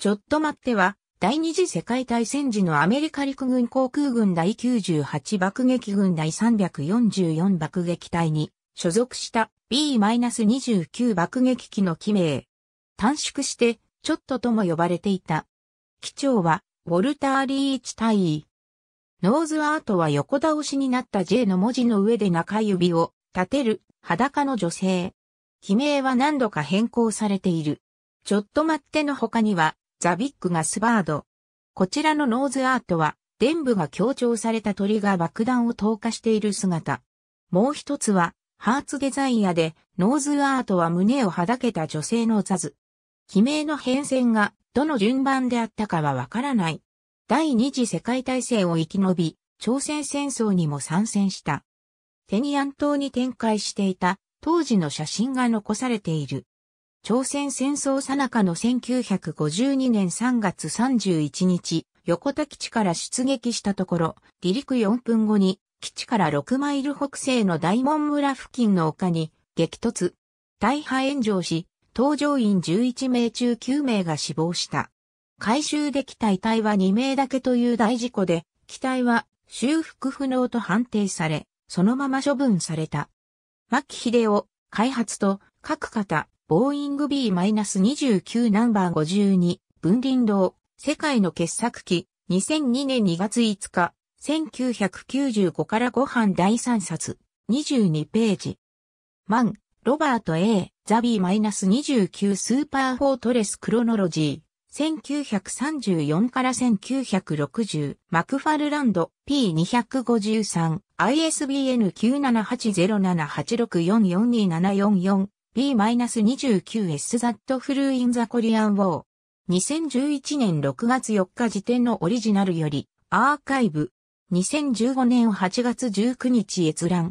ちょっと待っては、第二次世界大戦時のアメリカ陸軍航空軍第98爆撃軍第344爆撃隊に所属した B-29 爆撃機の機名。短縮して、ちょっととも呼ばれていた。機長は、ウォルター・リーチ隊員。ノーズアートは横倒しになった J の文字の上で中指を立てる裸の女性。機名は何度か変更されている。ちょっと待っての他には、ザ・ビッグ・ガスバード。こちらのノーズアートは、伝部が強調された鳥が爆弾を投下している姿。もう一つは、ハーツデザイアで、ノーズアートは胸をはだけた女性のザズ。悲鳴の変遷が、どの順番であったかはわからない。第二次世界大戦を生き延び、朝鮮戦争にも参戦した。テニアン島に展開していた、当時の写真が残されている。朝鮮戦争さなかの1952年3月31日、横田基地から出撃したところ、離陸4分後に、基地から6マイル北西の大門村付近の丘に激突。大破炎上し、搭乗員11名中9名が死亡した。回収できた遺体は2名だけという大事故で、機体は修復不能と判定され、そのまま処分された。牧秀夫、開発と各方、ボーイング B-29 ナンバー52、文林堂、世界の傑作機2002年2月5日、1995からご飯第3冊、22ページ。マン、ロバート A、ザビー -29 スーパーフォートレスクロノロジー、1934から1960、マクファルランド P253、ISBN 9780786442744 B-29S That Flew in the Korean War。2011年6月4日時点のオリジナルより、アーカイブ。2015年8月19日閲覧。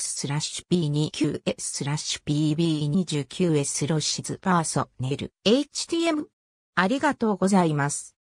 スラッシュ p 2 9 s スラッシ p b 2 9 s ロシズパーソネル htm ありがとうございます。